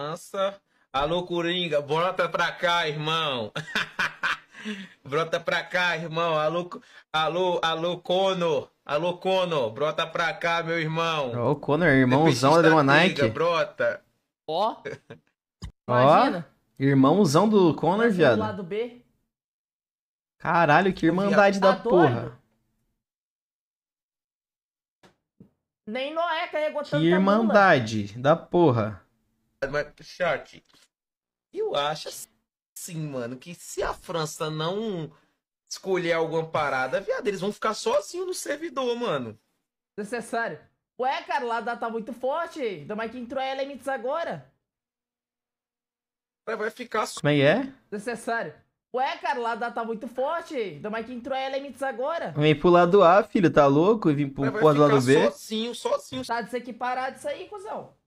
Nossa. Alô, Coringa, brota pra cá, irmão. brota pra cá, irmão. Alô, alô, alô, Conor. Alô, Cono, brota pra cá, meu irmão. Ô, Conor, é irmãozão da Demonike. brota. Ó. Ó. Irmãozão do Conor, viado. Do lado B. Caralho, que irmandade tá da porra. Nem Noé carregou tanto. Que irmandade da porra. Mas, short, eu acho assim, mano, que se a França não escolher alguma parada, viado, eles vão ficar sozinhos no servidor, mano. Necessário. Ué, cara, Lá tá muito forte. Ainda mais que entrou a Elements agora. Vai ficar... Como é que é? Necessário. Ué, cara, Lá tá muito forte. Ainda mais que entrou a Elements agora. Vem pro lado A, filho, tá louco? E vim pro, pro lado B. sozinho, sozinho. Tá desequiparado isso aí, cuzão.